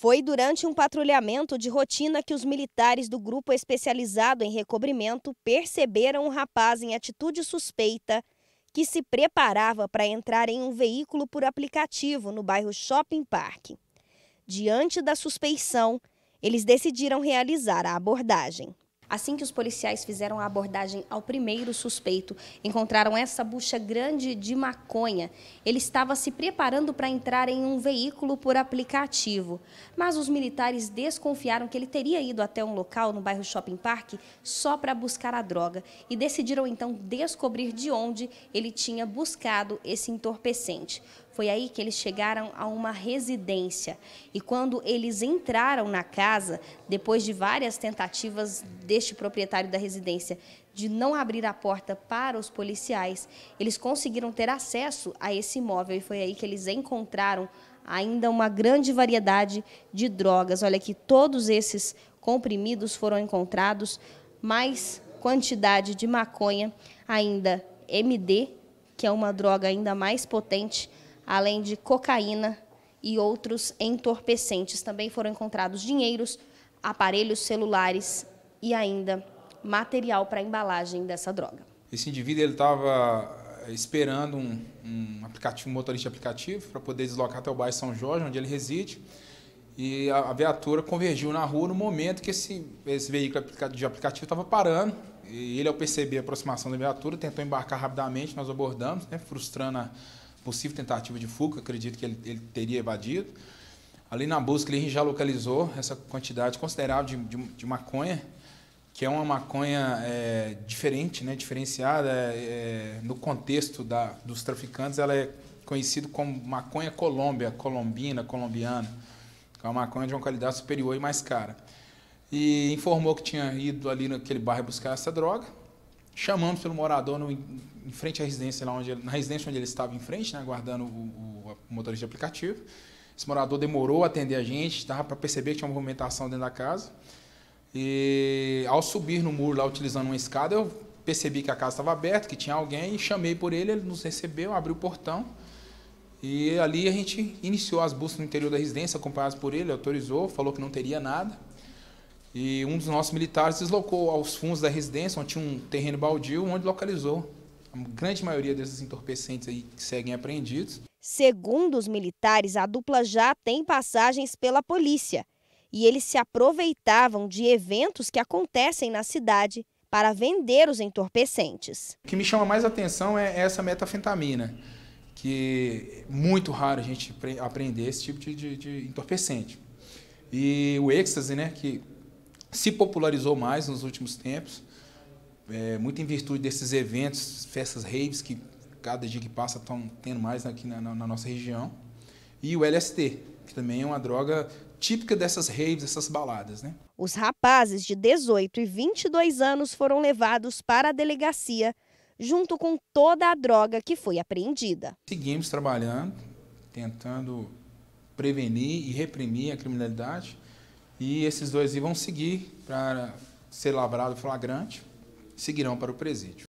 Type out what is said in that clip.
Foi durante um patrulhamento de rotina que os militares do grupo especializado em recobrimento perceberam um rapaz em atitude suspeita que se preparava para entrar em um veículo por aplicativo no bairro Shopping Park. Diante da suspeição, eles decidiram realizar a abordagem. Assim que os policiais fizeram a abordagem ao primeiro suspeito, encontraram essa bucha grande de maconha. Ele estava se preparando para entrar em um veículo por aplicativo, mas os militares desconfiaram que ele teria ido até um local no bairro Shopping Park só para buscar a droga e decidiram então descobrir de onde ele tinha buscado esse entorpecente. Foi aí que eles chegaram a uma residência. E quando eles entraram na casa, depois de várias tentativas deste proprietário da residência de não abrir a porta para os policiais, eles conseguiram ter acesso a esse imóvel e foi aí que eles encontraram ainda uma grande variedade de drogas. Olha que todos esses comprimidos foram encontrados, mais quantidade de maconha, ainda MD, que é uma droga ainda mais potente, além de cocaína e outros entorpecentes. Também foram encontrados dinheiros, aparelhos celulares e ainda material para embalagem dessa droga. Esse indivíduo ele estava eh, esperando um, um, aplicativo, um motorista de aplicativo para poder deslocar até o bairro São Jorge, onde ele reside. E a, a viatura convergiu na rua no momento que esse, esse veículo de aplicativo estava parando. E ele, ao perceber a aproximação da viatura, tentou embarcar rapidamente, nós abordamos, né, frustrando a, possível tentativa de fuga, acredito que ele, ele teria evadido. Ali na busca, ele já localizou essa quantidade considerável de, de, de maconha, que é uma maconha é, diferente, né, diferenciada é, é, no contexto da, dos traficantes. Ela é conhecida como maconha colômbia, colombina, colombiana, que é uma maconha de uma qualidade superior e mais cara. E informou que tinha ido ali naquele bairro buscar essa droga. Chamamos pelo morador no, em frente à residência, lá onde na residência onde ele estava em frente, né, aguardando o, o motorista de aplicativo. Esse morador demorou a atender a gente, dava para perceber que tinha uma movimentação dentro da casa. E ao subir no muro lá, utilizando uma escada, eu percebi que a casa estava aberta, que tinha alguém, e chamei por ele, ele nos recebeu, abriu o portão. E ali a gente iniciou as buscas no interior da residência, acompanhadas por ele, autorizou, falou que não teria nada. E um dos nossos militares deslocou aos fundos da residência, onde tinha um terreno baldio, onde localizou a grande maioria desses entorpecentes aí que seguem apreendidos. Segundo os militares, a dupla já tem passagens pela polícia e eles se aproveitavam de eventos que acontecem na cidade para vender os entorpecentes. O que me chama mais atenção é essa metafentamina, que é muito raro a gente aprender esse tipo de, de, de entorpecente. E o êxtase, né, que se popularizou mais nos últimos tempos, é, muito em virtude desses eventos, festas raves que cada dia que passa estão tendo mais aqui na, na, na, nossa região, e o LST, que também é uma droga típica dessas raves, dessas baladas. Né? Os rapazes de 18 e 22 anos foram levados para a delegacia, junto com toda a droga que foi apreendida. Seguimos trabalhando, tentando prevenir e reprimir a criminalidade, e esses dois vão seguir para ser lavrado flagrante, seguirão para o presídio.